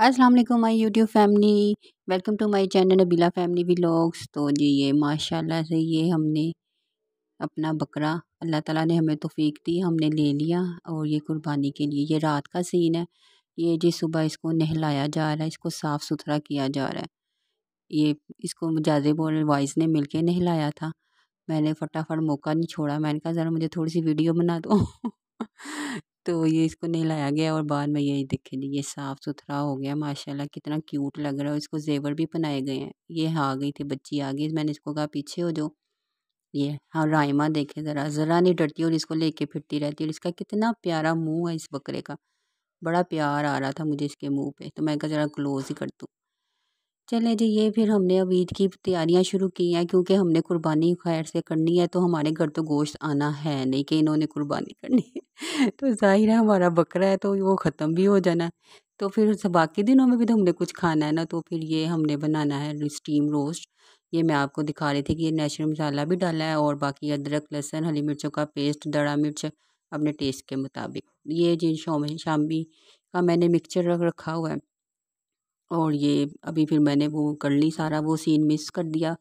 अस्सलाम वालेकुम my YouTube family welcome to my channel Nabila family vlogs तो जी ये माशाल्लाह से ये हमने अपना बकरा अल्लाह ताला ने हमें तोफ़ीक दी हमने ले लिया और ये कुर्बानी के लिए ये रात का सीन है ये जी सुबह इसको नहलाया जा रहा है इसको साफ़ सुथरा किया जा रहा है ये इसको मुजाजिब और वाइज ने मिल के नहलाया था मैंने फटाफट मौका नहीं छोड़ा मैंने कहा ज़रा मुझे थोड़ी सी वीडियो बना दो तो ये इसको नहलाया गया और बाद में ये देखे ये साफ़ सुथरा हो गया माशाल्लाह कितना क्यूट लग रहा है इसको जेवर भी बनाए गए हैं ये हाँ, आ गई थी बच्ची आ गई मैंने इसको कहा पीछे हो जो ये हाँ रायमा देखे ज़रा ज़रा नहीं डरती और इसको लेके फिरती रहती और इसका कितना प्यारा मुँह है इस बकरे का बड़ा प्यार आ रहा था मुझे इसके मुँह पे तो मैं कहा ज़रा क्लोज़ ही कर दूँ चले जी ये फिर हमने अब ईद की तैयारियां शुरू की हैं क्योंकि हमने कुर्बानी खैर से करनी है तो हमारे घर तो गोश्त आना है नहीं कि इन्होंने कुर्बानी करनी है तो ज़ाहिर है हमारा बकरा है तो वो ख़त्म भी हो जाना तो फिर बाकी दिनों में भी तो हमने कुछ खाना है ना तो फिर ये हमने बनाना है स्टीम रोस्ट ये मैं आपको दिखा रही थी कि ये नेचुरल मसाला भी डाला है और बाकी अदरक लहसुन हरी मिर्चों का पेस्ट दड़ा मिर्च अपने टेस्ट के मुताबिक ये जिन शाम शामी का मैंने मिक्सचर रख रखा हुआ है और ये अभी फिर मैंने वो कर ली सारा वो सीन मिस कर दिया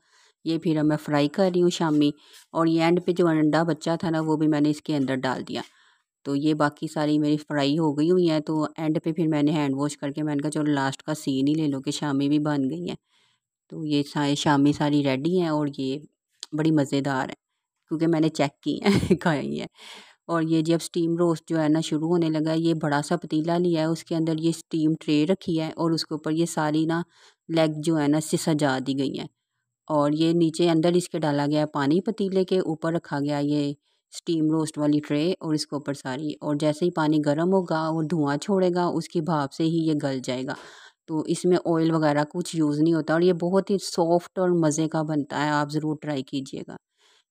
ये फिर मैं फ्राई कर रही हूँ शामी और ये एंड पे जो अंडा बच्चा था ना वो भी मैंने इसके अंदर डाल दिया तो ये बाकी सारी मेरी फ्राई हो गई हुई हैं तो एंड पे फिर मैंने हैंड वॉश करके मैंने कहा चलो लास्ट का सीन ही ले लो कि शामी भी बन गई हैं तो ये सारे शामी सारी रेडी हैं और ये बड़ी मज़ेदार है क्योंकि मैंने चेक की हैं खाई हैं और ये जब स्टीम रोस्ट जो है ना शुरू होने लगा है ये बड़ा सा पतीला लिया है उसके अंदर ये स्टीम ट्रे रखी है और उसके ऊपर ये सारी ना लेग जो है ना इससे सजा दी गई हैं और ये नीचे अंदर इसके डाला गया है पानी पतीले के ऊपर रखा गया ये स्टीम रोस्ट वाली ट्रे और इसके ऊपर सारी और जैसे ही पानी गर्म होगा और धुआं छोड़ेगा उसके भाप से ही ये गल जाएगा तो इसमें ऑयल वगैरह कुछ यूज़ नहीं होता और ये बहुत ही सॉफ्ट और मज़े का बनता है आप ज़रूर ट्राई कीजिएगा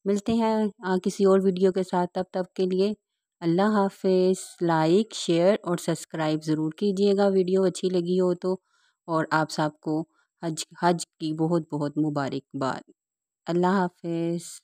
मिलते हैं आ, किसी और वीडियो के साथ तब तक के लिए अल्लाह हाफिज़ लाइक शेयर और सब्सक्राइब ज़रूर कीजिएगा वीडियो अच्छी लगी हो तो और आप सबको हज हज की बहुत बहुत मुबारकबाद अल्लाह हाफिज़